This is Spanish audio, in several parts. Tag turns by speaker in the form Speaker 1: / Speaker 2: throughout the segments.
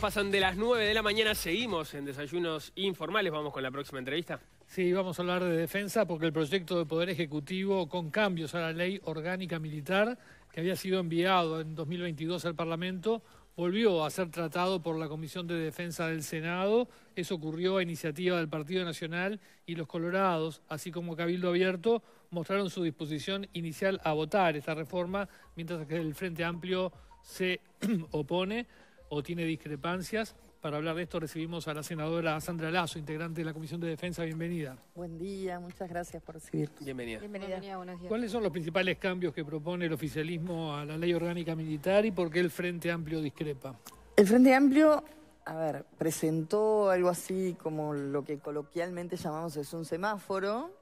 Speaker 1: pasan de las 9 de la mañana, seguimos en desayunos informales, vamos con la próxima entrevista.
Speaker 2: Sí, vamos a hablar de defensa porque el proyecto de Poder Ejecutivo con cambios a la ley orgánica militar que había sido enviado en 2022 al Parlamento volvió a ser tratado por la Comisión de Defensa del Senado. Eso ocurrió a iniciativa del Partido Nacional y los Colorados, así como Cabildo Abierto, mostraron su disposición inicial a votar esta reforma, mientras que el Frente Amplio se opone o tiene discrepancias. Para hablar de esto recibimos a la senadora Sandra Lazo, integrante de la Comisión de Defensa. Bienvenida.
Speaker 3: Buen día, muchas gracias por recibirnos. Bienvenida. Bienvenida. buenos días. ¿Cuáles
Speaker 2: son los principales cambios que propone el oficialismo a la ley orgánica militar y por qué el Frente Amplio discrepa?
Speaker 3: El Frente Amplio, a ver, presentó algo así como lo que coloquialmente llamamos es un semáforo,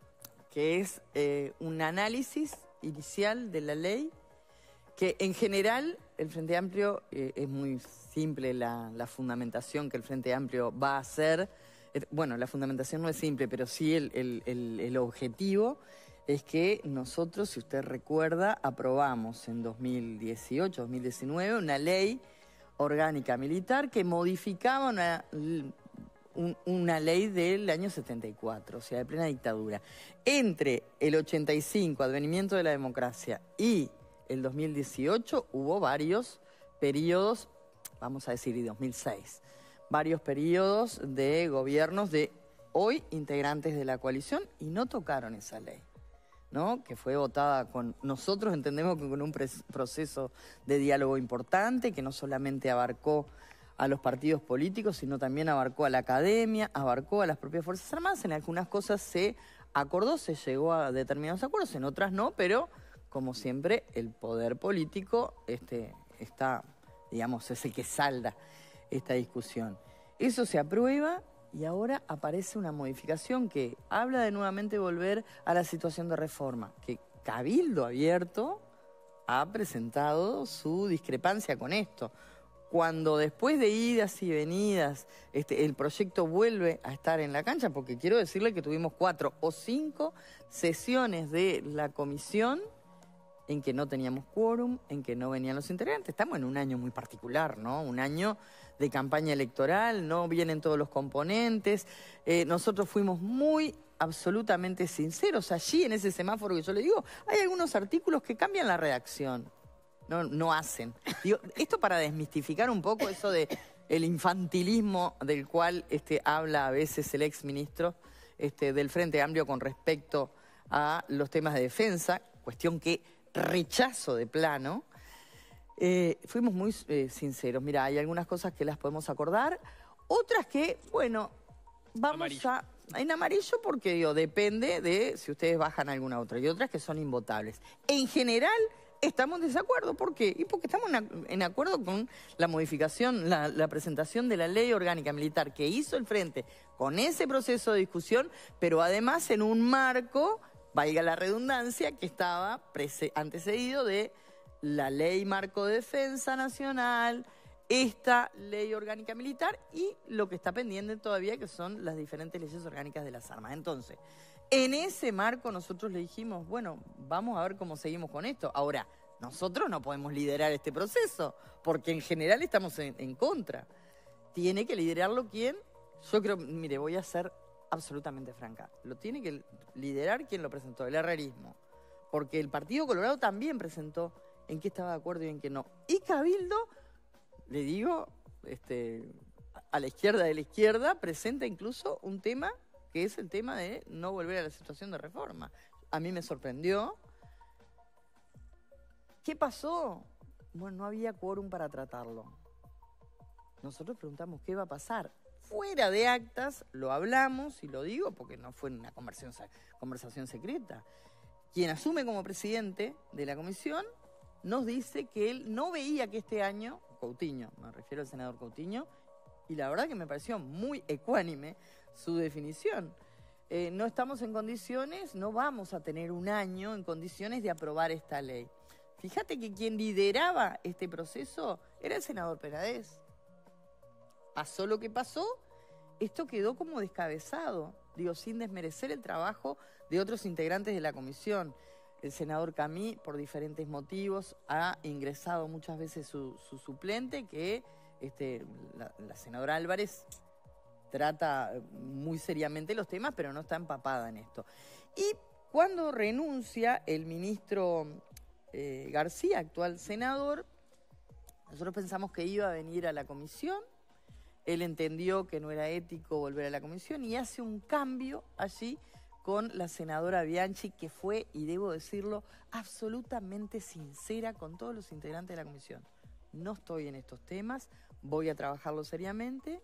Speaker 3: que es eh, un análisis inicial de la ley que en general el Frente Amplio eh, es muy simple la, fundamentación que el Frente Amplio va a hacer. Eh, bueno, la fundamentación no es simple, pero sí el, objetivo es que nosotros, si usted recuerda, aprobamos en 2018, 2019 una ley orgánica militar que modificaba una ley del año 74, o sea, de plena dictadura. Entre el 85, advenimiento de la democracia, y el 2018 hubo varios periodos, vamos a decir, y 2006, varios periodos de gobiernos de hoy integrantes de la coalición y no tocaron esa ley. ¿no? que fue votada con, nosotros entendemos que con un proceso de diálogo importante, que no solamente abarcó a los partidos políticos, sino también abarcó a la academia, abarcó a las propias Fuerzas Armadas, en algunas cosas se acordó, se llegó a determinados acuerdos, en otras no, pero como siempre, el poder político este, está, digamos, es el que salda esta discusión. Eso se aprueba y ahora aparece una modificación que habla de nuevamente volver a la situación de reforma, que Cabildo Abierto ha presentado su discrepancia con esto. Cuando después de idas y venidas este, el proyecto vuelve a estar en la cancha, porque quiero decirle que tuvimos cuatro o cinco sesiones de la comisión en que no teníamos quórum, en que no venían los integrantes. Estamos en un año muy particular, ¿no? Un año de campaña electoral, no vienen todos los componentes. Eh, nosotros fuimos muy absolutamente sinceros allí en ese semáforo que yo le digo, hay algunos artículos que cambian la redacción. No, no hacen. esto para desmistificar un poco eso de el infantilismo del cual este, habla a veces el exministro este, del Frente Amplio con respecto a los temas de defensa, cuestión que rechazo de plano. Eh, fuimos muy eh, sinceros. Mira, hay algunas cosas que las podemos acordar, otras que, bueno, vamos a... En amarillo porque, digo, depende de si ustedes bajan alguna otra. Y otras que son invotables. En general, estamos en desacuerdo. ¿Por qué? Y porque estamos en acuerdo con la modificación, la, presentación de la ley orgánica militar que hizo el Frente con ese proceso de discusión, pero además en un marco valga la redundancia, que estaba antecedido de la ley marco de defensa nacional, esta ley orgánica militar y lo que está pendiente todavía, que son las diferentes leyes orgánicas de las armas. Entonces, en ese marco nosotros le dijimos, bueno, vamos a ver cómo seguimos con esto. Ahora, nosotros no podemos liderar este proceso, porque en general estamos en, en contra. Tiene que liderarlo quien, yo creo, mire, voy a ser absolutamente franca. Lo tiene que liderar quien lo presentó, el herrerismo. Porque el Partido Colorado también presentó en qué estaba de acuerdo y en qué no. Y Cabildo, le digo, este, a la izquierda de la izquierda, presenta incluso un tema que es el tema de no volver a la situación de reforma. A mí me sorprendió. ¿Qué pasó? Bueno, no había quórum para tratarlo. Nosotros preguntamos qué va a pasar fuera de actas, lo hablamos y lo digo porque no fue una conversación, secreta. Quien asume como presidente de la comisión nos dice que él no veía que este año, Coutinho, me refiero al senador Coutinho, y la verdad que me pareció muy ecuánime su definición. Eh, no estamos en condiciones, no vamos a tener un año en condiciones de aprobar esta ley. Fíjate que quien lideraba este proceso era el senador Penades pasó lo que pasó, esto quedó como descabezado, digo, sin desmerecer el trabajo de otros integrantes de la comisión. El senador Camí, por diferentes motivos, ha ingresado muchas veces su, suplente, que este, la, senadora Álvarez trata muy seriamente los temas, pero no está empapada en esto. Y cuando renuncia el ministro eh, García, actual senador, nosotros pensamos que iba a venir a la comisión, él entendió que no era ético volver a la comisión y hace un cambio allí con la senadora Bianchi, que fue, y debo decirlo, absolutamente sincera con todos los integrantes de la comisión. No estoy en estos temas, voy a trabajarlo seriamente.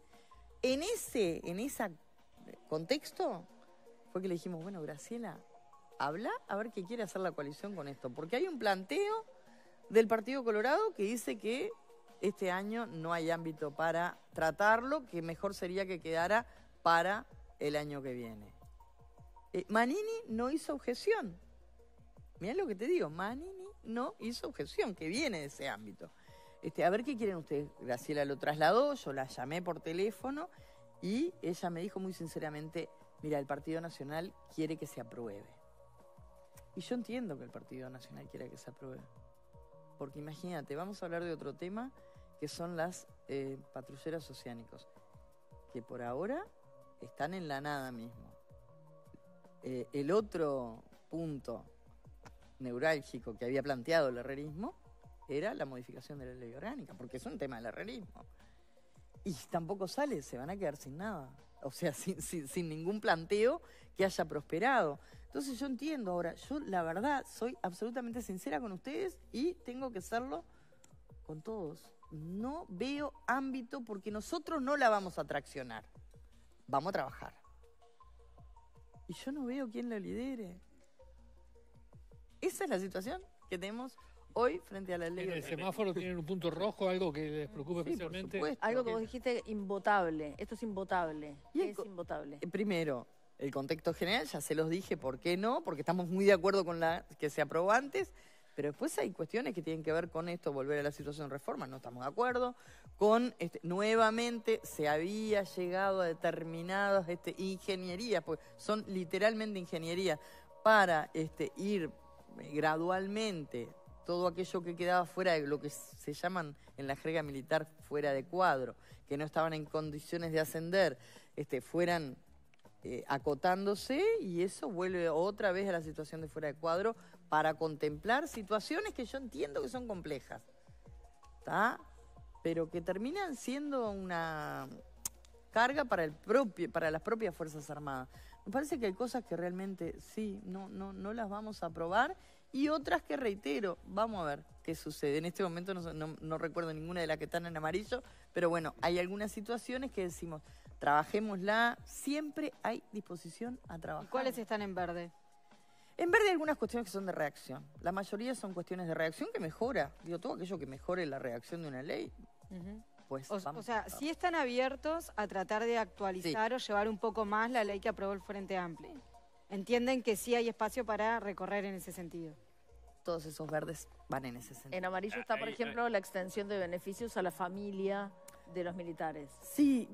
Speaker 3: En ese, en eh, contexto fue que le dijimos, bueno, Graciela, habla a ver qué quiere hacer la coalición con esto, porque hay un planteo del Partido Colorado que dice que este año no hay ámbito para tratarlo, que mejor sería que quedara para el año que viene. Eh, Manini no hizo objeción. mira lo que te digo, Manini no hizo objeción, que viene de ese ámbito. Este, a ver qué quieren ustedes. Graciela lo trasladó, yo la llamé por teléfono y ella me dijo muy sinceramente, mira, el Partido Nacional quiere que se apruebe. Y yo entiendo que el Partido Nacional quiere que se apruebe. Porque imagínate, vamos a hablar de otro tema que son las eh, patrulleras oceánicos, que por ahora están en la nada mismo. Eh, el otro punto neurálgico que había planteado el herrerismo era la modificación de la ley orgánica, porque es un tema del herrerismo. Y tampoco sale, se van a quedar sin nada, o sea, sin ningún planteo que haya prosperado. Entonces yo entiendo ahora, yo la verdad soy absolutamente sincera con ustedes y tengo que serlo con todos. No veo ámbito porque nosotros no la vamos a traccionar. Vamos a trabajar. Y yo no veo quién la lidere. Esa es la situación que tenemos hoy frente a la ley. En el semáforo
Speaker 2: tienen un punto rojo, algo que les preocupa sí, especialmente. Algo que vos
Speaker 3: dijiste, imbotable. Esto es imbotable. ¿Qué es imbotable? Eh, primero, el contexto general, ya se los dije, ¿por qué no? Porque estamos muy de acuerdo con la que se aprobó antes, pero después hay cuestiones que tienen que ver con esto, volver a la situación de reforma, no estamos de acuerdo, con este, nuevamente se había llegado a determinadas este, ingenierías, porque son literalmente ingenierías, para este, ir eh, gradualmente todo aquello que quedaba fuera de lo que se llaman en la jerga militar fuera de cuadro, que no estaban en condiciones de ascender, este, fueran eh, acotándose y eso vuelve otra vez a la situación de fuera de cuadro para contemplar situaciones que yo entiendo que son complejas, está, pero que terminan siendo una carga para, el propio, para las propias Fuerzas Armadas. Me parece que hay cosas que realmente sí, no, no, no las vamos a probar y otras que reitero, vamos a ver qué sucede. En este momento no recuerdo ninguna de las que están en amarillo, pero bueno, hay algunas situaciones que decimos, trabajémosla, siempre hay disposición a trabajar. cuáles están en verde? En verde hay algunas cuestiones que son de reacción. La mayoría son cuestiones de reacción que mejora. Digo, todo aquello que mejore la reacción de una ley. Pues, o, sea, si sí están abiertos a tratar de actualizar o llevar un poco más la ley que aprobó el Frente Amplio. Entienden que sí hay espacio para recorrer en ese sentido. Todos esos verdes van en ese sentido. En amarillo está, por ejemplo, la extensión de beneficios a la familia de los militares. Sí,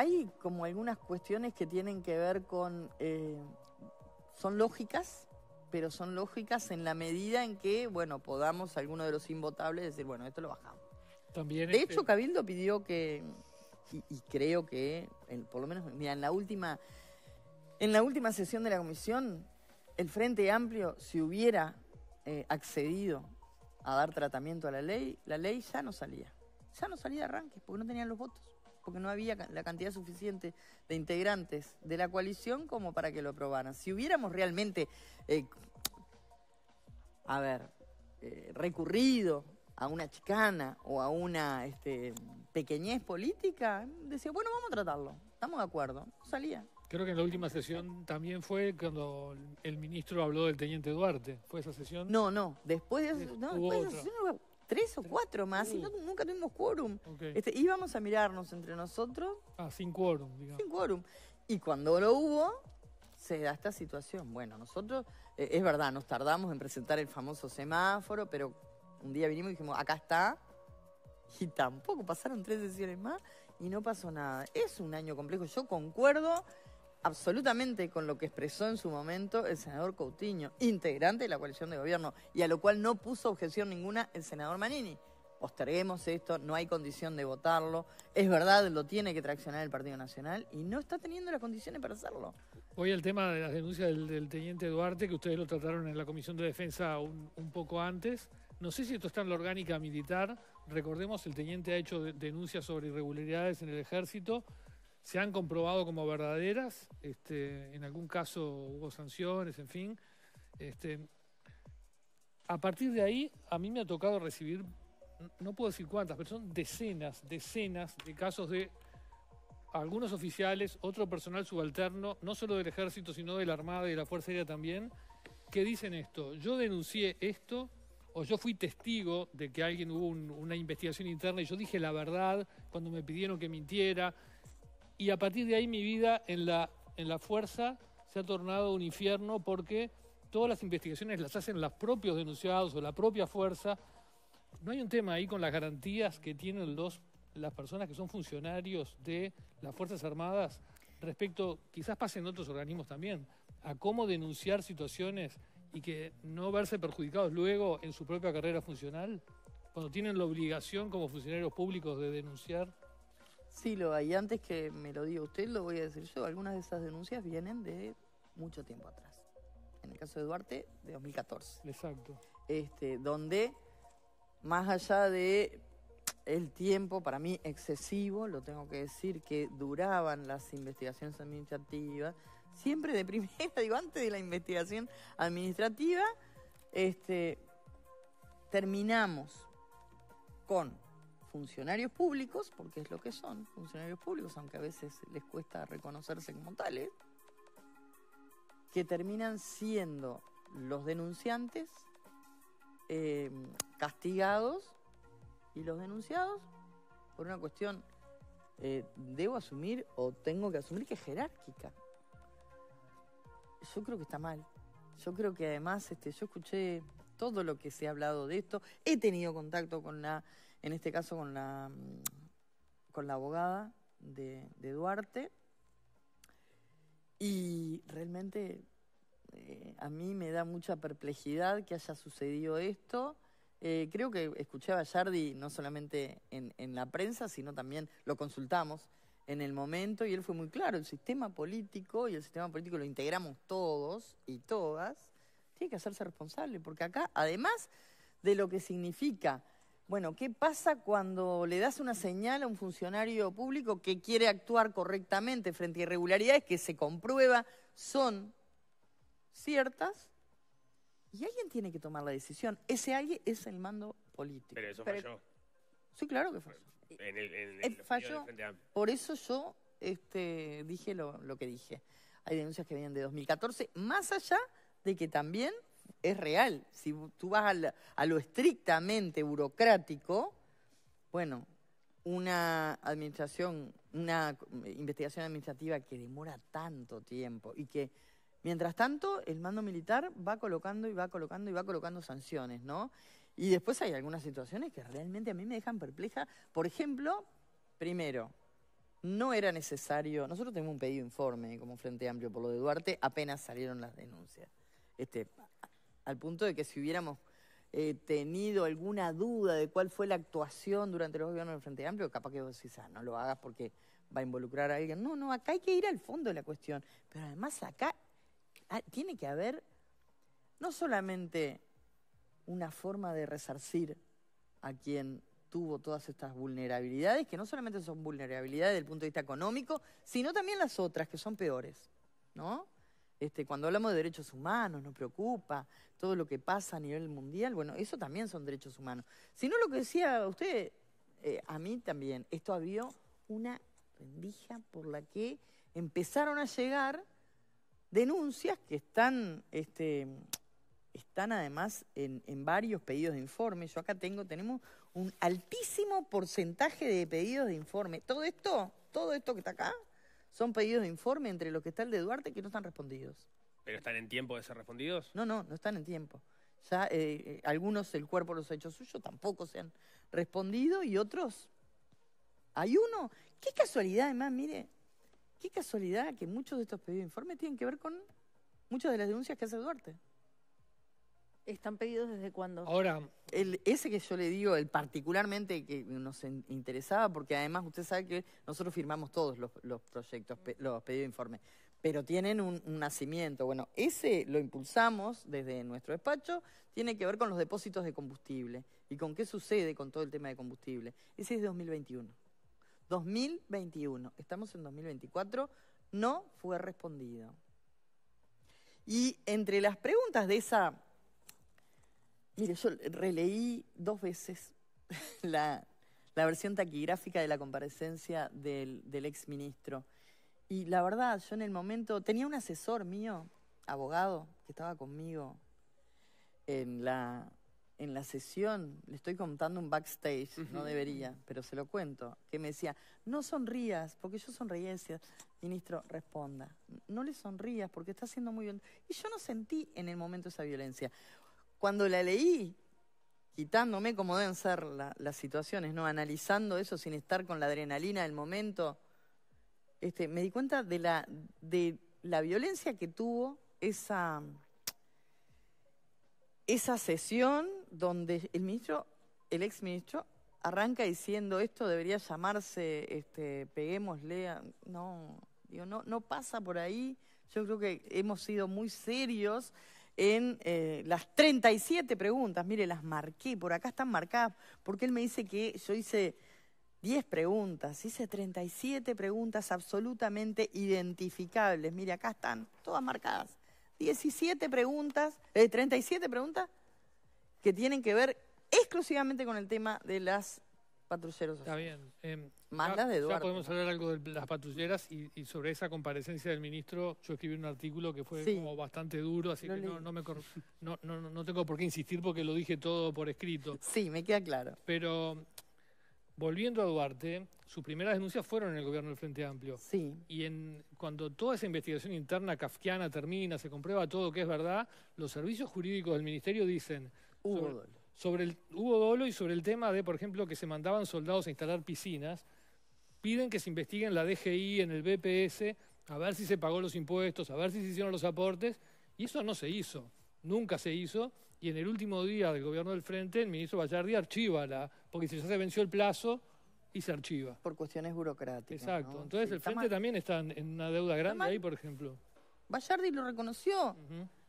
Speaker 3: hay como algunas cuestiones que tienen que ver con, eh, son lógicas, pero son lógicas en la medida en que, bueno, podamos alguno de los invotables decir, bueno, esto lo bajamos. También de este hecho, Cabildo pidió que, y, creo que, por lo menos, mira, en la última, en la última sesión de la comisión, el Frente Amplio, si hubiera eh, accedido a dar tratamiento a la ley, la ley ya no salía. Ya no salía de arranques porque no tenían los votos porque no había la cantidad suficiente de integrantes de la coalición como para que lo aprobaran. Si hubiéramos realmente, eh, a ver, eh, recurrido a una chicana o a una este, pequeñez política, decía, bueno, vamos a tratarlo, estamos de acuerdo, salía.
Speaker 2: Creo que en la última sesión también fue cuando el ministro habló del teniente Duarte. ¿Fue esa sesión? No, no, después de, no, después de esa
Speaker 3: sesión tres o cuatro más, y nunca tuvimos quórum. Este, íbamos a mirarnos entre nosotros. Ah, sin quórum, digamos. Sin quórum. Y cuando lo hubo, se da esta situación. Bueno, nosotros, eh, es verdad, nos tardamos en presentar el famoso semáforo, pero un día vinimos y dijimos, acá está. Y tampoco pasaron tres sesiones más y no pasó nada. Es un año complejo. Yo concuerdo absolutamente con lo que expresó en su momento el senador Coutinho, integrante de la coalición de gobierno, y a lo cual no puso objeción ninguna el senador Manini. Posterguemos esto, no hay condición de votarlo. Es verdad, lo tiene que traccionar el Partido Nacional y no está teniendo las condiciones para hacerlo.
Speaker 2: Hoy el tema de las denuncias del, teniente Duarte, que ustedes lo trataron en la Comisión de Defensa un, poco antes. No sé si esto está en la orgánica militar. Recordemos, el teniente ha hecho denuncias sobre irregularidades en el ejército se han comprobado como verdaderas. Este, en algún caso hubo sanciones, en fin. Este, a partir de ahí, a mí me ha tocado recibir, no puedo decir cuántas, pero son decenas, decenas de casos de algunos oficiales, otro personal subalterno, no solo del ejército, sino de la Armada y de la Fuerza Aérea también, que dicen esto, yo denuncié esto, o yo fui testigo de que alguien hubo una investigación interna y yo dije la verdad cuando me pidieron que mintiera, y a partir de ahí mi vida en la, en la fuerza se ha tornado un infierno porque todas las investigaciones las hacen los propios denunciados o la propia fuerza. ¿No hay un tema ahí con las garantías que tienen los, las personas que son funcionarios de las Fuerzas Armadas respecto, quizás pasen otros organismos también, a cómo denunciar situaciones y que no verse perjudicados luego en su propia carrera funcional? Cuando tienen la obligación como funcionarios públicos de denunciar.
Speaker 3: Sí, lo hay. Antes que me lo diga usted, lo voy a decir yo. Algunas de esas denuncias vienen de mucho tiempo atrás. En el caso de Duarte, de 2014. Exacto. Este, donde, más allá de el tiempo, para mí excesivo, lo tengo que decir, que duraban las investigaciones administrativas, siempre de primera, digo, antes de la investigación administrativa, este, terminamos con funcionarios públicos, porque es lo que son, funcionarios públicos, aunque a veces les cuesta reconocerse como tales, que terminan siendo los denunciantes eh, castigados y los denunciados por una cuestión, eh, debo asumir o tengo que asumir que es jerárquica. Yo creo que está mal. Yo creo que además este, yo escuché todo lo que se ha hablado de esto, he tenido contacto con la en este caso con la, mm, con la abogada de, Duarte. Y realmente eh, a mí me da mucha perplejidad que haya sucedido esto. Eh, creo que escuché a Bayardi no solamente en, la prensa, sino también lo consultamos en el momento y él fue muy claro, el sistema político, y el sistema político lo integramos todos y todas, tiene que hacerse responsable, porque acá, además de lo que significa bueno, ¿qué pasa cuando le das una señal a un funcionario público que quiere actuar correctamente frente a irregularidades que se comprueba son ciertas? Y alguien tiene que tomar la decisión. Ese alguien es el mando
Speaker 1: político. Pero eso falló. sí, claro que falló. En el, en eh, falló.
Speaker 3: Por eso yo este, dije lo, lo que dije. Hay denuncias que vienen de 2014, más allá de que también es real. Si tú vas a, lo estrictamente burocrático, bueno, una administración, una investigación administrativa que demora tanto tiempo y que Mientras tanto, el mando militar va colocando y va colocando y va colocando sanciones, ¿no? Y después hay algunas situaciones que realmente a mí me dejan perpleja. Por ejemplo, primero, no era necesario, nosotros tenemos un pedido informe como Frente Amplio por lo de Duarte, apenas salieron las denuncias. Este, al punto de que si hubiéramos eh, tenido alguna duda de cuál fue la actuación durante los gobiernos del Frente Amplio, capaz que vos decís, ah, no lo hagas porque va a involucrar a alguien. No, no, acá hay que ir al fondo de la cuestión. Pero además acá ah, tiene que haber no solamente una forma de resarcir a quien tuvo todas estas vulnerabilidades, que no solamente son vulnerabilidades desde el punto de vista económico, sino también las otras, que son peores, ¿no? Este, cuando hablamos de derechos humanos, nos preocupa todo lo que pasa a nivel mundial. Bueno, eso también son derechos humanos. Si no lo que decía usted, eh, a mí también, esto había una rendija por la que empezaron a llegar denuncias que están, este, están además en, varios pedidos de informe. Yo acá tengo, tenemos un altísimo porcentaje de pedidos de informe. Todo esto, todo esto que está acá, son pedidos de informe entre los que está el de Duarte que no están respondidos.
Speaker 1: ¿Pero están en tiempo de ser respondidos?
Speaker 3: No, no, no están en tiempo. Ya eh, eh, algunos el cuerpo los ha hecho suyo, tampoco se han respondido y otros. Hay uno, qué casualidad además, mire, qué casualidad que muchos de estos pedidos de informe tienen que ver con muchas de las denuncias que hace Duarte. ¿Están pedidos desde cuándo? Ahora. ese que yo le digo, el particularmente que nos interesaba, porque además usted sabe que nosotros firmamos todos los, proyectos, los pedidos de informe, pero tienen un, nacimiento. Bueno, ese lo impulsamos desde nuestro despacho, tiene que ver con los depósitos de combustible y con qué sucede con todo el tema de combustible. Ese es de 2021. 2021, estamos en 2024, no fue respondido. Y entre las preguntas de esa Mire, yo releí dos veces la, la versión taquigráfica de la comparecencia del, del ministro. Y la verdad, yo en el momento tenía un asesor mío, abogado, que estaba conmigo en la, en la sesión. Le estoy contando un backstage, no debería, pero se lo cuento. Que me decía, no sonrías, porque yo sonreía decía, ministro, responda. No le sonrías porque está haciendo muy bien. Y yo no sentí en el momento esa violencia cuando la leí, quitándome como deben ser las situaciones, ¿no? Analizando eso sin estar con la adrenalina del momento, este, me di cuenta de la, de la violencia que tuvo esa, esa sesión donde el ministro, el exministro, arranca diciendo esto debería llamarse, este, peguémosle, no, digo, no, no pasa por ahí. Yo creo que hemos sido muy serios en eh, las 37 preguntas. Mire, las marqué, por acá están marcadas, porque él me dice que yo hice 10 preguntas, hice 37 preguntas absolutamente identificables. Mire, acá están todas marcadas. 17 preguntas, eh, y 37 preguntas que tienen que ver exclusivamente con el tema de las patrulleros. Está bien.
Speaker 2: Em, Manda de Duarte. Ya podemos hablar algo de las patrulleras y, sobre esa comparecencia del ministro. Yo escribí un artículo que fue como bastante duro, así que no, me no, tengo por qué insistir porque lo dije todo por escrito. Sí, me queda claro. Pero volviendo a Duarte, sus primeras denuncias fueron en el gobierno del Frente Amplio. Sí. Y en, cuando toda esa investigación interna kafkiana termina, se comprueba todo que es verdad, los servicios jurídicos del ministerio dicen... sobre, sobre el, hubo dolo y sobre el tema de, por ejemplo, que se mandaban soldados a instalar piscinas, piden que se investigue la DGI, en el BPS, a ver si se pagó los impuestos, a ver si se hicieron los aportes, y eso no se hizo, nunca se hizo, y en el último día del gobierno del Frente, el ministro Vallardi archiva la, porque si ya se venció el plazo y se archiva. Por cuestiones burocráticas. Exacto, entonces el Frente también está en una deuda grande ahí, por ejemplo.
Speaker 3: Vallardi lo reconoció.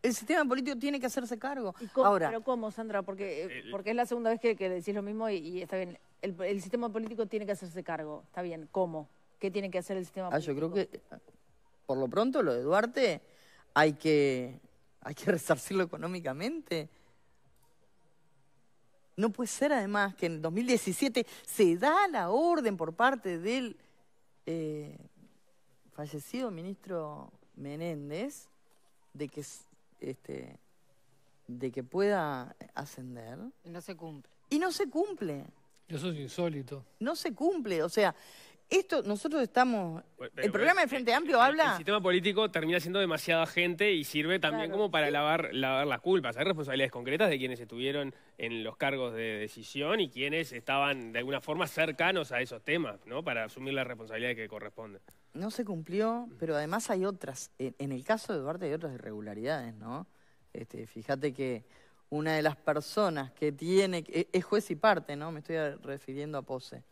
Speaker 3: El sistema político tiene que hacerse cargo. Ahora, ¿Pero cómo, Sandra? Porque, eh, porque es la segunda vez que, que decís lo mismo y está bien el, sistema político tiene que hacerse cargo. Está bien, ¿cómo? ¿Qué tiene que hacer el sistema político? Ah, yo creo que, eh, por lo pronto, lo de Duarte hay que, hay que resarcirlo económicamente. No puede ser, además, que en 2017 se da la orden por parte del eh, fallecido ministro Menéndez de que, este, de que pueda ascender.
Speaker 2: Y No se cumple.
Speaker 3: Y no se cumple.
Speaker 2: Eso es insólito.
Speaker 3: No se cumple, o sea, esto nosotros estamos... el programa de Frente Amplio habla... El
Speaker 1: sistema político termina siendo demasiada gente y sirve también como para lavar, lavar las culpas. Hay responsabilidades concretas de quienes estuvieron en los cargos de decisión y quienes estaban de alguna forma cercanos a esos temas, ¿no? Para asumir la responsabilidad que corresponde.
Speaker 3: No se cumplió, pero además hay otras. En, el caso de Duarte hay otras irregularidades, ¿no? Este, fíjate que una de las personas que tiene, e-, es juez y parte, ¿no? Me estoy refiriendo a Pose.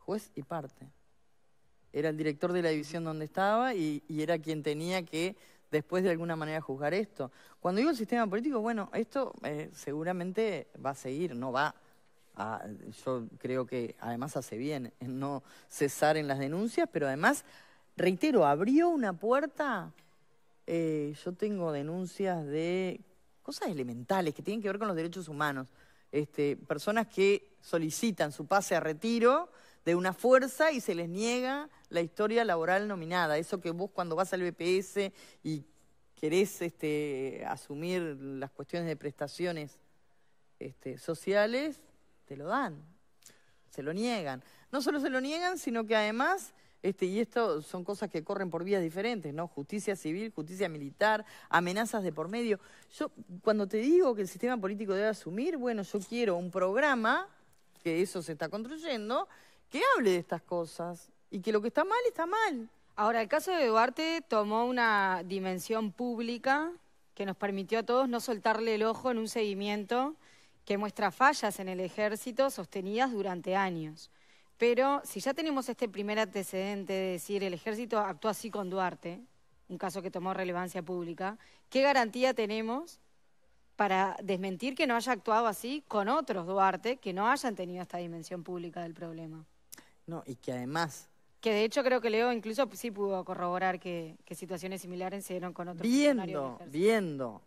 Speaker 3: Juez y parte. Era el director de la división donde estaba y, era quien tenía que después de alguna manera juzgar esto. Cuando digo el sistema político, bueno, esto eh, seguramente va a seguir, no va a, yo creo que además hace bien en no cesar en las denuncias, pero además, reitero, abrió una puerta. Eh, yo tengo denuncias de cosas elementales que tienen que ver con los derechos humanos. Este, personas que solicitan su pase a retiro de una fuerza y se les niega la historia laboral nominada. Eso que vos cuando vas al BPS y querés este, asumir las cuestiones de prestaciones este, sociales, te lo dan, se lo niegan. No solo se lo niegan, sino que además este, y esto son cosas que corren por vías diferentes, ¿no? Justicia civil, justicia militar, amenazas de por medio. Yo, cuando te digo que el sistema político debe asumir, bueno, yo quiero un programa, que eso se está construyendo, que hable de estas cosas y que lo que está mal está mal. Ahora, el caso de Duarte tomó una dimensión pública que nos permitió a todos no soltarle el ojo en un seguimiento que muestra fallas en el ejército sostenidas durante años. Pero si ya tenemos este primer antecedente de decir el ejército actuó así con Duarte, un caso que tomó relevancia pública, ¿qué garantía tenemos para desmentir que no haya actuado así con otros Duarte que no hayan tenido esta dimensión pública del problema? No, y que además... Que de hecho creo que Leo incluso sí pudo corroborar que, situaciones similares se dieron con otros. Viendo, viendo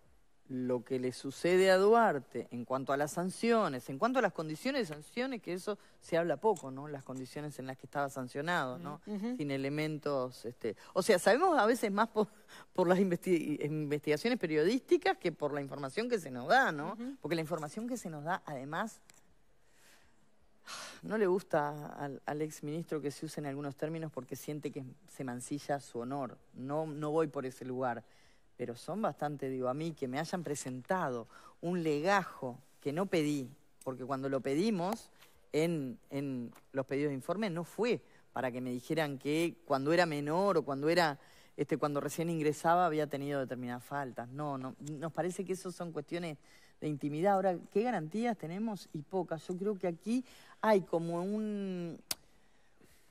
Speaker 3: lo que le sucede a Duarte en cuanto a las sanciones, en cuanto a las condiciones de sanciones, que eso se habla poco, ¿no? Las condiciones en las que estaba sancionado, ¿no? Sin elementos, este... O sea, sabemos a veces más por, las investigaciones periodísticas que por la información que se nos da, ¿no? Porque la información que se nos da, además, no le gusta al, al exministro que se use en algunos términos porque siente que se mancilla su honor. No, no voy por ese lugar pero son bastante, digo, a mí que me hayan presentado un legajo que no pedí, porque cuando lo pedimos en, los pedidos de informe no fue para que me dijeran que cuando era menor o cuando era este, cuando recién ingresaba había tenido determinadas faltas. No, no, nos parece que eso son cuestiones de intimidad. Ahora, ¿qué garantías tenemos? Y pocas. Yo creo que aquí hay como un,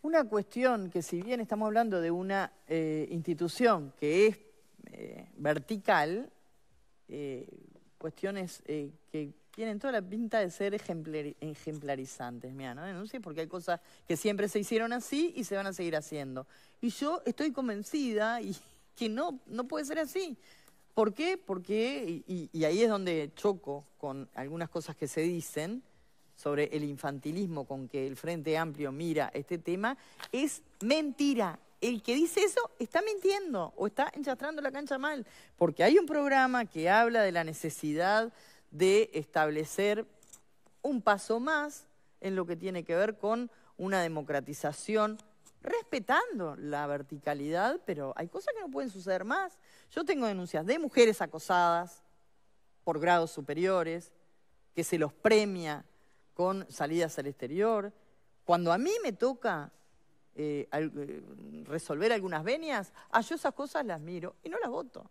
Speaker 3: una cuestión que si bien estamos hablando de una eh, institución que es eh, vertical eh, cuestiones eh, que tienen toda la pinta de ser ejemplarizantes. Mira, no porque hay cosas que siempre se hicieron así y se van a seguir haciendo. Y yo estoy convencida y que no, no puede ser así. ¿Por qué? Porque, y, y ahí es donde choco con algunas cosas que se dicen, sobre el infantilismo con que el Frente Amplio mira este tema es mentira, el que dice eso está mintiendo o está enchastrando la cancha mal, porque hay un programa que habla de la necesidad de establecer un paso más en lo que tiene que ver con una democratización, respetando la verticalidad, pero hay cosas que no pueden suceder más. Yo tengo denuncias de mujeres acosadas por grados superiores, que se los premia con salidas al exterior. Cuando a mí me toca eh, eh, resolver algunas venias, ah, yo esas cosas las miro y no las voto.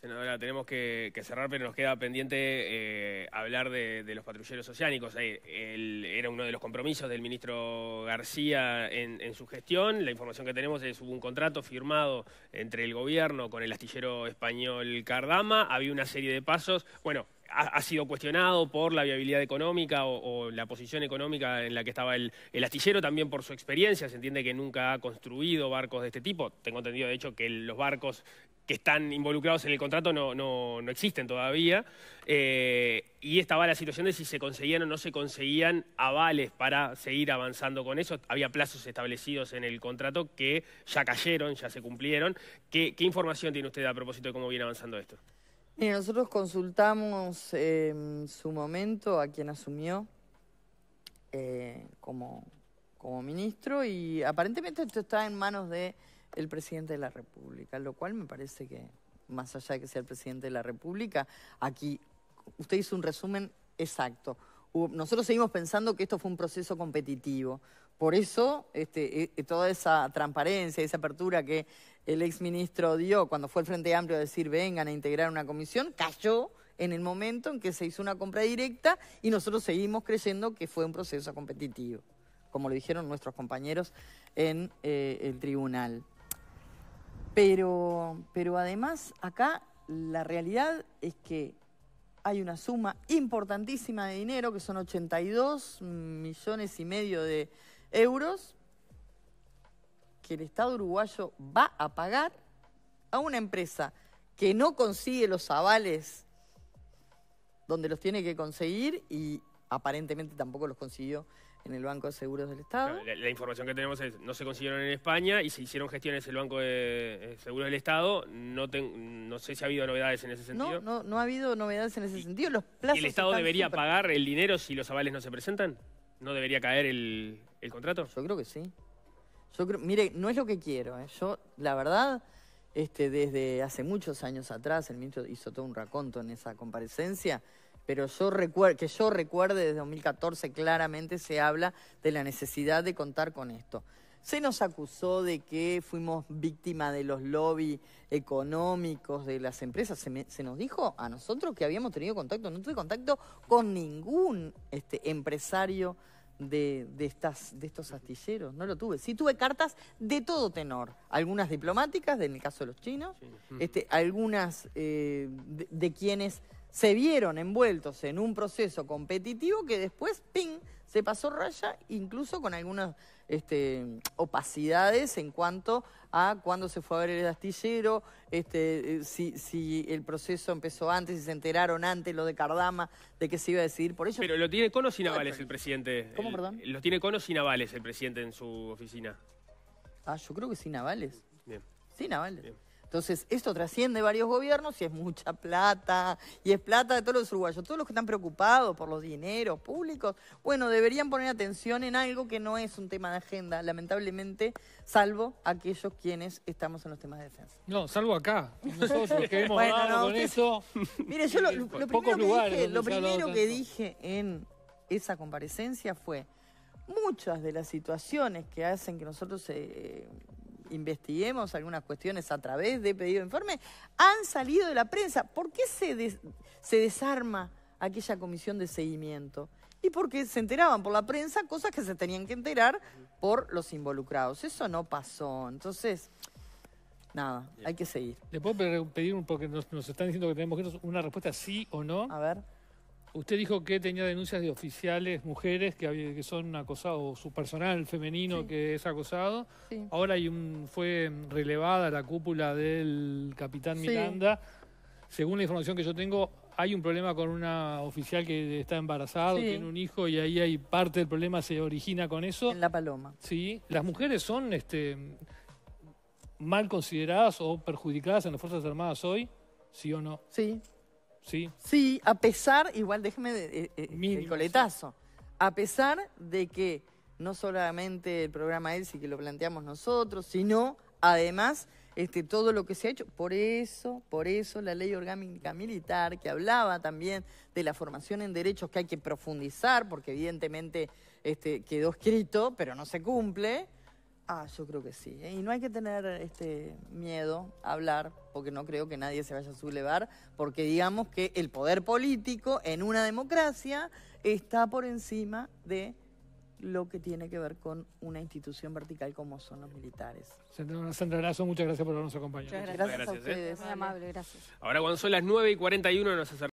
Speaker 1: Senadora, tenemos que, cerrar, pero nos queda pendiente eh, hablar de, los patrulleros oceánicos. era uno de los compromisos del ministro García en, en, su gestión. La información que tenemos es hubo un contrato firmado entre el gobierno con el astillero español Cardama. Había una serie de pasos. Bueno, ha, sido cuestionado por la viabilidad económica o, la posición económica en la que estaba el, astillero, también por su experiencia. Se entiende que nunca ha construido barcos de este tipo. Tengo entendido, de hecho, que los barcos que están involucrados en el contrato no, existen todavía. Eh, y estaba la situación de si se conseguían o no se conseguían avales para seguir avanzando con eso. Había plazos establecidos en el contrato que ya cayeron, ya se cumplieron. qué información tiene usted a propósito de cómo viene avanzando esto?
Speaker 3: nosotros consultamos en em, su momento a quien asumió eh, como, ministro y aparentemente esto está en manos del el presidente de la República, lo cual me parece que, más allá de que sea el presidente de la República, aquí usted hizo un resumen exacto. Nosotros seguimos pensando que esto fue un proceso competitivo. Por eso, este, eh, eh, toda esa transparencia, esa apertura que el exministro dio cuando fue el Frente Amplio a decir vengan a integrar una comisión, cayó en el momento en que se hizo una compra directa y nosotros seguimos creyendo que fue un proceso competitivo, como lo dijeron nuestros compañeros en eh, el tribunal. Pero, pero además acá la realidad es que hay una suma importantísima de dinero, que son 82 millones y medio de euros que el Estado uruguayo va a pagar a una empresa que no consigue los avales donde los tiene que conseguir y aparentemente tampoco los consiguió en el Banco de Seguros del Estado.
Speaker 1: La, información que tenemos es, no se consiguieron en España y se hicieron gestiones en el Banco de eh, Seguros del Estado. No, sé si ha habido novedades en ese sentido. No,
Speaker 3: no, ha habido novedades en ese sentido. ¿El Estado debería
Speaker 1: pagar el dinero si los avales no se presentan? ¿No debería caer el, ¿El contrato? Yo creo que sí. Yo creo, mire,
Speaker 3: no es lo que quiero. ¿eh? Yo, la verdad, este, desde hace muchos años atrás, el ministro hizo todo un raconto en esa comparecencia, pero yo recuerdo, que yo recuerde, desde 2014 claramente se habla de la necesidad de contar con esto. Se nos acusó de que fuimos víctima de los lobbies económicos de las empresas. Se, nos dijo a nosotros que habíamos tenido contacto. No tuve contacto con ningún este, empresario de, estas, de estos astilleros, no lo tuve. Sí tuve cartas de todo tenor, algunas diplomáticas, en el caso de los chinos, este, algunas eh, de, de, quienes se vieron envueltos en un proceso competitivo que después, ping, se pasó raya, incluso con algunos este, opacidades en cuanto a cuándo se fue a ver el astillero, este, eh, si, el proceso empezó antes, si se enteraron antes lo de Cardama, de que se iba a decidir por eso. Pero
Speaker 1: lo tiene con o sin avales el presidente. ¿Cómo, eh, perdón? Lo tiene con o sin avales el presidente en su oficina.
Speaker 3: Ah, yo creo que sin avales. Bien. Sin avales. Entonces, esto trasciende varios gobiernos y es mucha plata, y es plata de todos los uruguayos. Todos los que están preocupados por los dineros públicos, bueno, deberían poner atención en algo que no es un tema de agenda, lamentablemente, salvo aquellos quienes estamos en los temas de defensa.
Speaker 2: No, salvo acá. Nosotros que hemos bueno, con eso.
Speaker 3: Mire, yo lo, primero, que dije, en esa comparecencia fue muchas de las situaciones que hacen que nosotros se... Eh, investiguemos algunas cuestiones a través de pedido de informe, han salido de la prensa. ¿Por qué se, se desarma aquella comisión de seguimiento? Y porque se enteraban por la prensa cosas que se tenían que enterar por los involucrados. Eso no
Speaker 2: pasó. Entonces, nada, hay que seguir. ¿Le puedo pedir, porque nos, nos están diciendo que tenemos que una respuesta sí o no? A ver. Usted dijo que tenía denuncias de oficiales, mujeres que, que son acosados, su personal femenino que es acosado. Ahora hay un, fue relevada la cúpula del capitán Miranda. Según la información que yo tengo, hay un problema con una oficial que está embarazada, tiene un hijo y ahí hay parte del problema se origina con eso. En La Paloma. Sí. Las mujeres son este, mal consideradas o perjudicadas en las Fuerzas Armadas hoy, ¿sí o no? Sí, Sí. a pesar, igual déjeme de, eh, eh, el coletazo,
Speaker 3: a pesar de que no solamente el programa ELSI que lo planteamos nosotros, sino además este, todo lo que se ha hecho. Por eso, por eso la ley orgánica militar, que hablaba también de la formación en derechos que hay que profundizar, porque evidentemente este, quedó escrito, pero no se cumple. Ah, yo creo que sí. ¿eh? Y no hay que tener este miedo a hablar, porque no creo que nadie se vaya a sublevar, porque digamos que el poder político en una democracia está por encima de lo que tiene que ver con una institución vertical como son los militares.
Speaker 2: Sandra Arazo, muchas gracias por habernos acompañado. Muchas gracias, a
Speaker 1: ¿eh?
Speaker 3: ustedes. Muy amable, gracias.
Speaker 1: Ahora cuando son las 9 y 41 nos acercamos.